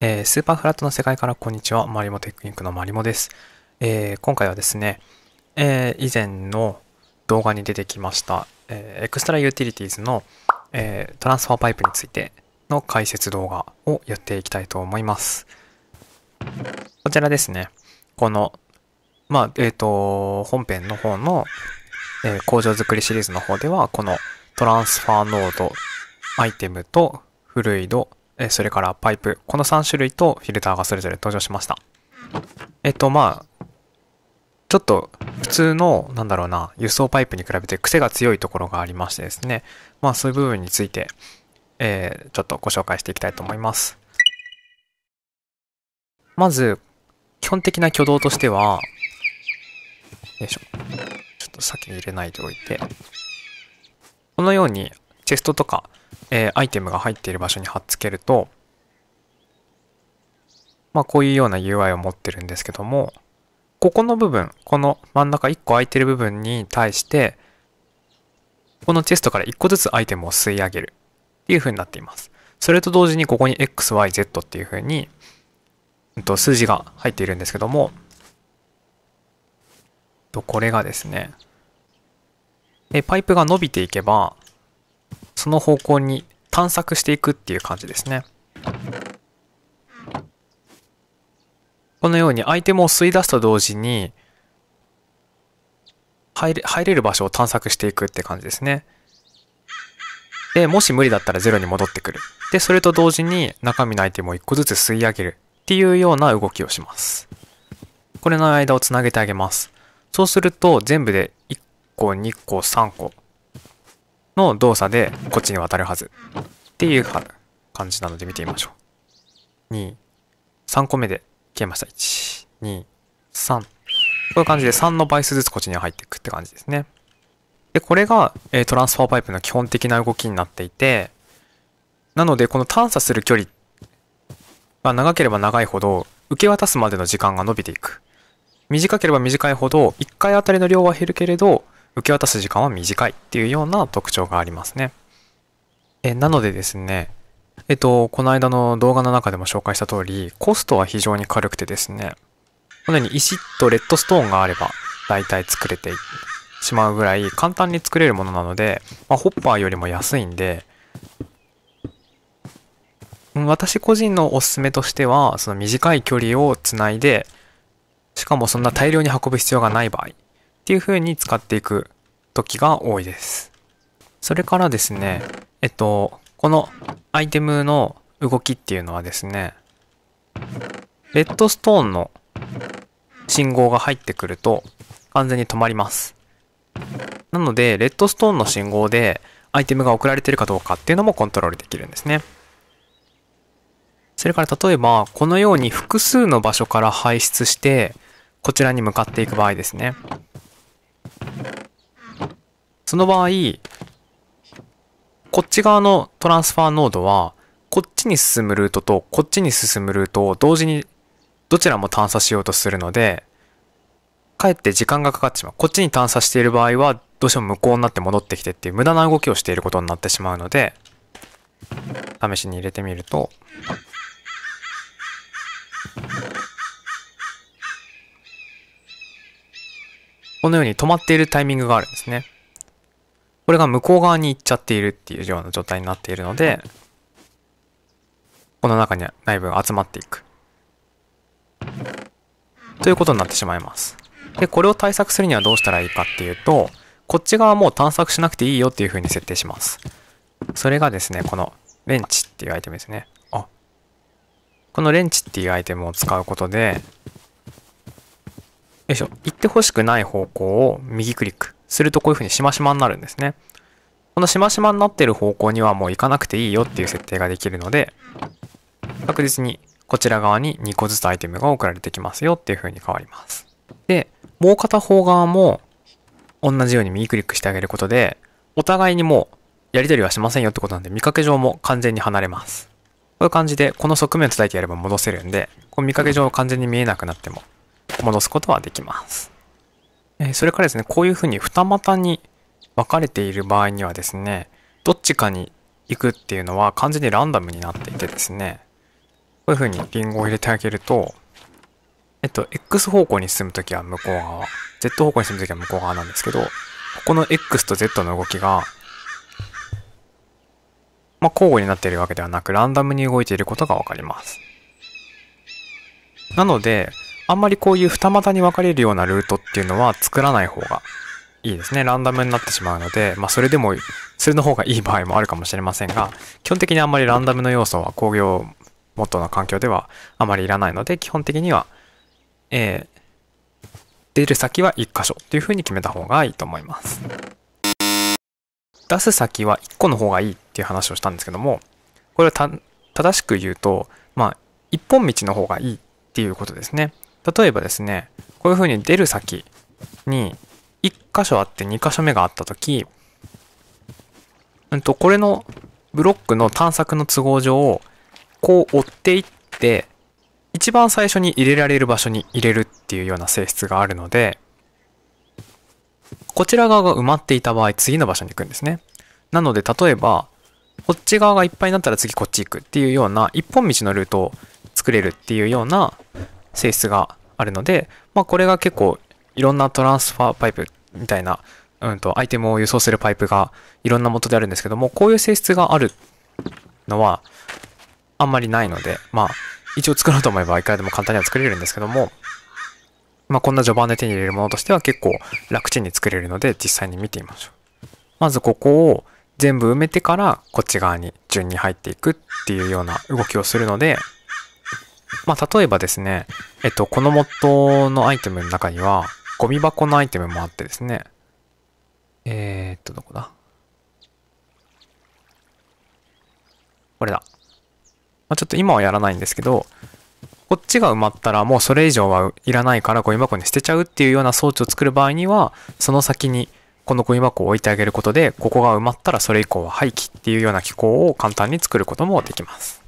えー、スーパーフラットの世界からこんにちは。マリモテクニックのマリモです。えー、今回はですね、えー、以前の動画に出てきました、えエクストラユーティリティーズの、えトランスファーパイプについての解説動画をやっていきたいと思います。こちらですね。この、まあ、えっ、と、本編の方の、え工場作りシリーズの方では、このトランスファーノード、アイテムとフルイド、えそれからパイプ。この3種類とフィルターがそれぞれ登場しました。えっと、まあ、ちょっと普通の、なんだろうな、輸送パイプに比べて癖が強いところがありましてですね。まあ、そういう部分について、えー、ちょっとご紹介していきたいと思います。まず、基本的な挙動としては、よいしょ。ちょっと先に入れないでおいて、このようにチェストとか、えー、アイテムが入っている場所に貼っつけると、まあ、こういうような UI を持ってるんですけども、ここの部分、この真ん中1個空いてる部分に対して、このチェストから1個ずつアイテムを吸い上げるっていう風になっています。それと同時にここに XYZ っていう風に、うん、と数字が入っているんですけども、とこれがですね、でパイプが伸びていけば、その方向に探索していくっていう感じですね。このようにアイテムを吸い出すと同時に入れ入れる場所を探索していくって感じですね。で、もし無理だったらゼロに戻ってくる。で、それと同時に中身のアイテムを1個ずつ吸い上げるっていうような動きをします。これの間をつなげてあげます。そうすると全部で1個、2個、3個、の動作でこっちに渡るはずっていう感じなので見てみましょう。2、3個目で消えました。1、2、3。こういう感じで3の倍数ずつこっちに入っていくって感じですね。で、これが、えトランスファーパイプの基本的な動きになっていて、なのでこの探査する距離が長ければ長いほど受け渡すまでの時間が伸びていく。短ければ短いほど1回あたりの量は減るけれど受け渡す時間は短いっていうような特徴がありますね。えなのでですね、えっと、この間の動画の中でも紹介した通り、コストは非常に軽くてですね、このように石とレッドストーンがあれば、大体作れてしまうぐらい簡単に作れるものなので、まあ、ホッパーよりも安いんで、私個人のおすすめとしては、その短い距離をつないで、しかもそんな大量に運ぶ必要がない場合、っていう風に使っていく時が多いです。それからですね、えっと、このアイテムの動きっていうのはですね、レッドストーンの信号が入ってくると完全に止まります。なので、レッドストーンの信号でアイテムが送られてるかどうかっていうのもコントロールできるんですね。それから例えば、このように複数の場所から排出して、こちらに向かっていく場合ですね。その場合、こっち側のトランスファーノードは、こっちに進むルートとこっちに進むルートを同時にどちらも探査しようとするので、かえって時間がかかってしまう。こっちに探査している場合は、どうしても無効になって戻ってきてっていう無駄な動きをしていることになってしまうので、試しに入れてみると、このように止まっているタイミングがあるんですね。これが向こう側に行っちゃっているっていうような状態になっているので、この中に内部が集まっていく。ということになってしまいます。で、これを対策するにはどうしたらいいかっていうと、こっち側も探索しなくていいよっていう風に設定します。それがですね、このレンチっていうアイテムですね。あ。このレンチっていうアイテムを使うことで、よいしょ、行ってほしくない方向を右クリック。するとこういうふうにしましまになるんですね。このしましまになってる方向にはもう行かなくていいよっていう設定ができるので、確実にこちら側に2個ずつアイテムが送られてきますよっていう風に変わります。で、もう片方側も同じように右クリックしてあげることで、お互いにもうやり取りはしませんよってことなんで見かけ上も完全に離れます。こういう感じでこの側面を叩いてやれば戻せるんで、この見かけ上完全に見えなくなっても戻すことはできます。えそれからですね、こういうふうに二股に分かれている場合にはですね、どっちかに行くっていうのは完全にランダムになっていてですね、こういうふうにリンゴを入れてあげると、えっと、X 方向に進むときは向こう側、Z 方向に進むときは向こう側なんですけど、ここの X と Z の動きが、まあ、交互になっているわけではなく、ランダムに動いていることがわかります。なので、あんまりこういう二股に分かれるようなルートっていうのは作らない方がいいですね。ランダムになってしまうので、まあそれでも、それの方がいい場合もあるかもしれませんが、基本的にあんまりランダムの要素は工業元の環境ではあまりいらないので、基本的には、えー、出る先は1箇所っていう風に決めた方がいいと思います。出す先は1個の方がいいっていう話をしたんですけども、これは正しく言うと、まあ、一本道の方がいいっていうことですね。例えばですね、こういうふうに出る先に1箇所あって2箇所目があった時、うんと、これのブロックの探索の都合上、こう追っていって、一番最初に入れられる場所に入れるっていうような性質があるので、こちら側が埋まっていた場合、次の場所に行くんですね。なので、例えば、こっち側がいっぱいになったら次こっち行くっていうような一本道のルートを作れるっていうような性質があるので、まあ、これが結構いろんなトランスファーパイプみたいな、うんと、アイテムを輸送するパイプがいろんな元であるんですけども、こういう性質があるのはあんまりないので、まあ、一応作ろうと思えばいくらでも簡単には作れるんですけども、まあ、こんな序盤で手に入れるものとしては結構楽ちんに作れるので実際に見てみましょう。まずここを全部埋めてからこっち側に順に入っていくっていうような動きをするので、まあ、例えばですね、えっと、このモッドのアイテムの中には、ゴミ箱のアイテムもあってですね、えー、っと、どこだこれだ。まあ、ちょっと今はやらないんですけど、こっちが埋まったらもうそれ以上はいらないからゴミ箱に捨てちゃうっていうような装置を作る場合には、その先にこのゴミ箱を置いてあげることで、ここが埋まったらそれ以降は廃棄っていうような機構を簡単に作ることもできます。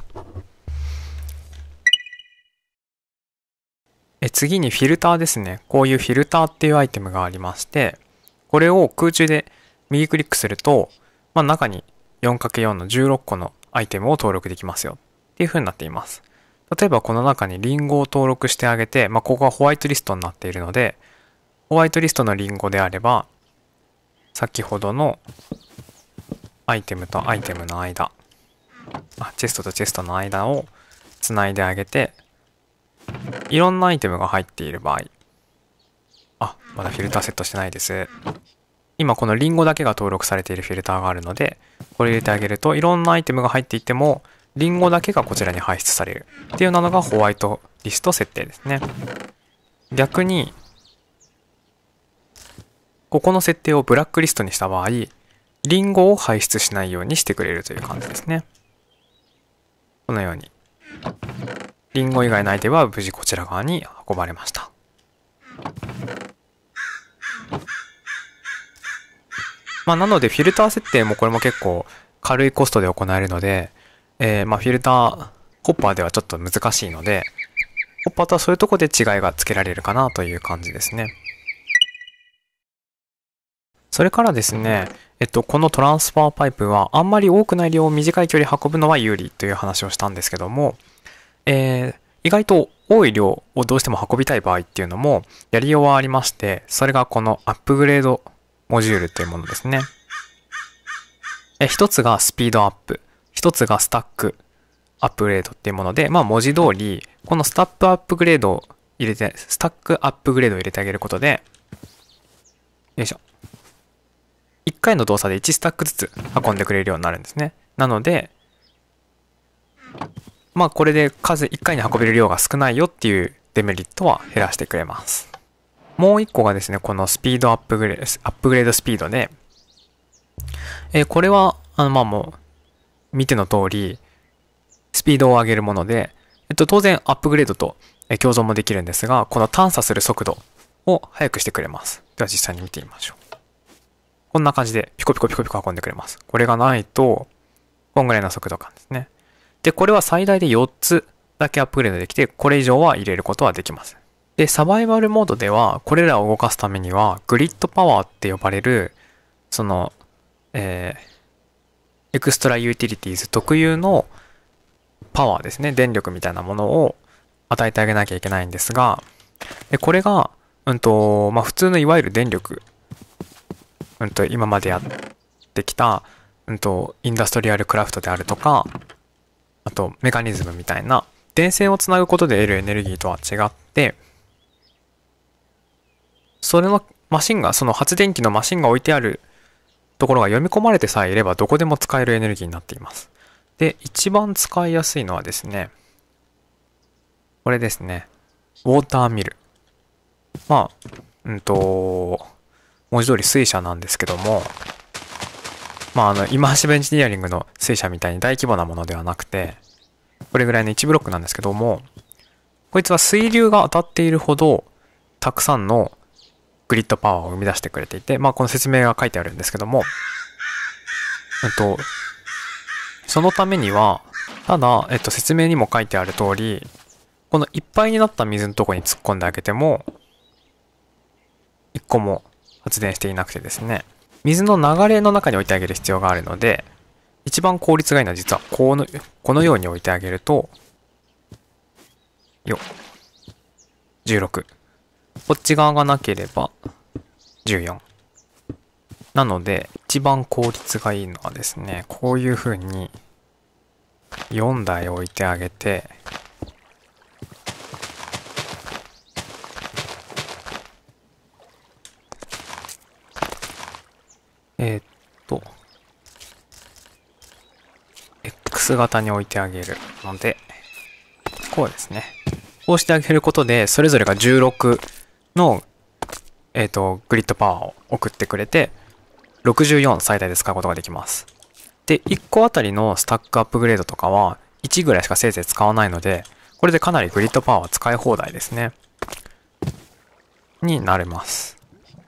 で次にフィルターですね。こういうフィルターっていうアイテムがありまして、これを空中で右クリックすると、まあ、中に 4×4 の16個のアイテムを登録できますよっていう風になっています。例えばこの中にリンゴを登録してあげて、まあ、ここがホワイトリストになっているので、ホワイトリストのリンゴであれば、先ほどのアイテムとアイテムの間、あ、チェストとチェストの間をつないであげて、いろんなアイテムが入っている場合。あ、まだフィルターセットしてないです。今このリンゴだけが登録されているフィルターがあるので、これ入れてあげるといろんなアイテムが入っていても、リンゴだけがこちらに排出される。っていうのがホワイトリスト設定ですね。逆に、ここの設定をブラックリストにした場合、リンゴを排出しないようにしてくれるという感じですね。このように。リンゴ以外の相手は無事こちら側に運ばれました。まあ、なのでフィルター設定もこれも結構軽いコストで行えるので、えー、まあフィルター、コッパーではちょっと難しいので、コッパーとはそういうとこで違いがつけられるかなという感じですね。それからですね、えっと、このトランスファーパイプはあんまり多くない量を短い距離運ぶのは有利という話をしたんですけども、えー、意外と多い量をどうしても運びたい場合っていうのもやりようはありまして、それがこのアップグレードモジュールというものですね。え一つがスピードアップ、一つがスタックアップグレードっていうもので、まあ文字通り、このスタップアップグレードを入れて、スタックアップグレードを入れてあげることで、よいしょ。1回の動作で1スタックずつ運んでくれるようになるんですね。なので、まあこれで数1回に運べる量が少ないよっていうデメリットは減らしてくれます。もう1個がですね、このスピードアップグレード、アップグレードスピードで、えー、これは、あのまあもう、見ての通り、スピードを上げるもので、えっと当然アップグレードと共存もできるんですが、この探査する速度を速くしてくれます。では実際に見てみましょう。こんな感じでピコピコピコピコ運んでくれます。これがないと、こんぐらいの速度感ですね。で、これは最大で4つだけアップグレードできて、これ以上は入れることはできません。で、サバイバルモードでは、これらを動かすためには、グリッドパワーって呼ばれる、その、えー、エクストラユーティリティーズ特有のパワーですね、電力みたいなものを与えてあげなきゃいけないんですが、で、これが、うんと、まあ、普通のいわゆる電力、うんと、今までやってきた、うんと、インダストリアルクラフトであるとか、あとメカニズムみたいな、電線をつなぐことで得るエネルギーとは違って、それのマシンが、その発電機のマシンが置いてあるところが読み込まれてさえいればどこでも使えるエネルギーになっています。で、一番使いやすいのはですね、これですね、ウォーターミル。まあ、うんと、文字通り水車なんですけども、まあ、あの、今橋ベンチニアリングの水車みたいに大規模なものではなくて、これぐらいの1ブロックなんですけども、こいつは水流が当たっているほど、たくさんのグリッドパワーを生み出してくれていて、まあ、この説明が書いてあるんですけども、えっと、そのためには、ただ、えっと、説明にも書いてある通り、このいっぱいになった水のとこに突っ込んであげても、一個も発電していなくてですね、水の流れの中に置いてあげる必要があるので、一番効率がいいのは実はこの、このように置いてあげると、よ、16。こっち側がなければ、14。なので、一番効率がいいのはですね、こういう風に、4台置いてあげて、えー、っと、X 型に置いてあげるので、こうですね。こうしてあげることで、それぞれが16の、えー、っと、グリッドパワーを送ってくれて、64最大で使うことができます。で、1個あたりのスタックアップグレードとかは、1ぐらいしかせいぜい使わないので、これでかなりグリッドパワーは使い放題ですね。になれます。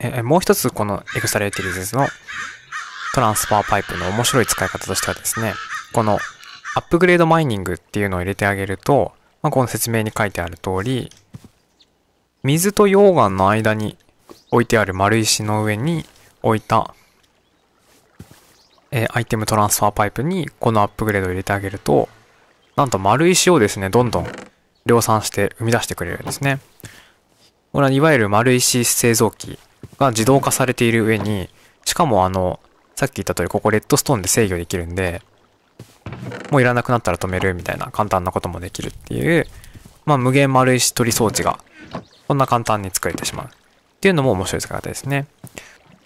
えもう一つこのエクストラユーティリティズのトランスファーパイプの面白い使い方としてはですね、このアップグレードマイニングっていうのを入れてあげると、まあ、この説明に書いてある通り、水と溶岩の間に置いてある丸石の上に置いた、えー、アイテムトランスファーパイプにこのアップグレードを入れてあげると、なんと丸石をですね、どんどん量産して生み出してくれるんですね。これはいわゆる丸石製造機が自動化されている上に、しかもあの、さっき言った通りここレッドストーンで制御できるんで、もういらなくなったら止めるみたいな簡単なこともできるっていう、まあ無限丸石取り装置が、こんな簡単に作れてしまう。っていうのも面白い使い方ですね。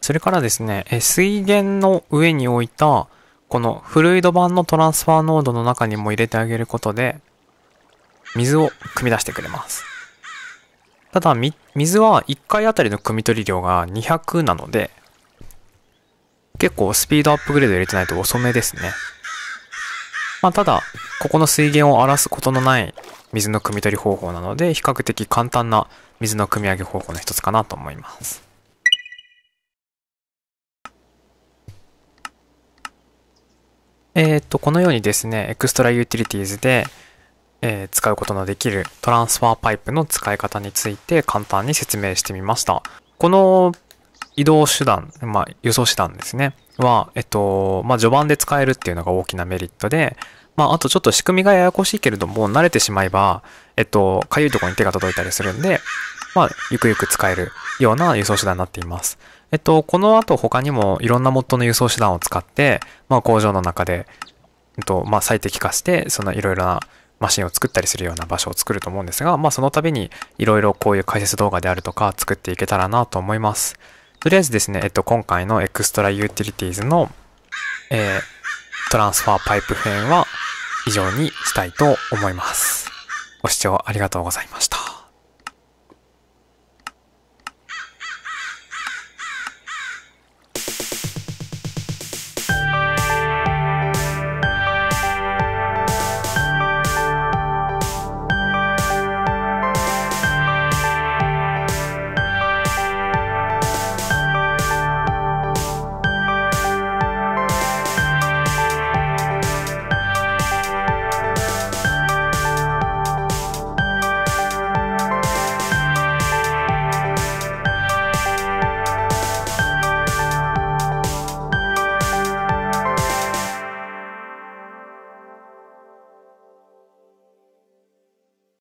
それからですね、え水源の上に置いた、このフルイド版のトランスファーノードの中にも入れてあげることで、水を汲み出してくれます。ただ、水は1回あたりの汲み取り量が200なので、結構スピードアップグレード入れてないと遅めですね。まあ、ただ、ここの水源を荒らすことのない水の汲み取り方法なので、比較的簡単な水の汲み上げ方法の一つかなと思います。えっ、と、このようにですね、エクストラユーティリティーズで、えー、使うことのできるトランスファーパイプの使い方について簡単に説明してみました。この移動手段、まあ、輸送手段ですね、は、えっと、まあ、序盤で使えるっていうのが大きなメリットで、まあ、あとちょっと仕組みがややこしいけれども、慣れてしまえば、えっと、かゆいところに手が届いたりするんで、まあ、ゆくゆく使えるような輸送手段になっています。えっと、この後他にもいろんなモッドの輸送手段を使って、まあ、工場の中で、えっと、まあ、最適化して、そのいろいろなマシンを作ったりするような場所を作ると思うんですが、まあその度にいろいろこういう解説動画であるとか作っていけたらなと思います。とりあえずですね、えっと今回のエクストラユーティリティーズの、えー、トランスファーパイプ編は以上にしたいと思います。ご視聴ありがとうございました。